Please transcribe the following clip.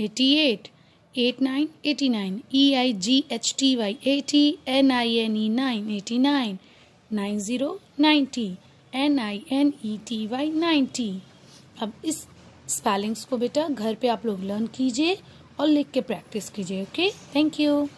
eighty eight eight nine eighty nine E I G H T Y eighty N I N E nine eighty nine nine zero ninety N I N E T Y ninety अब इस spellings को बेटा घर पे आप लोग learn कीजिए और लिख के प्रैक्टिस कीजिए ओके थैंक यू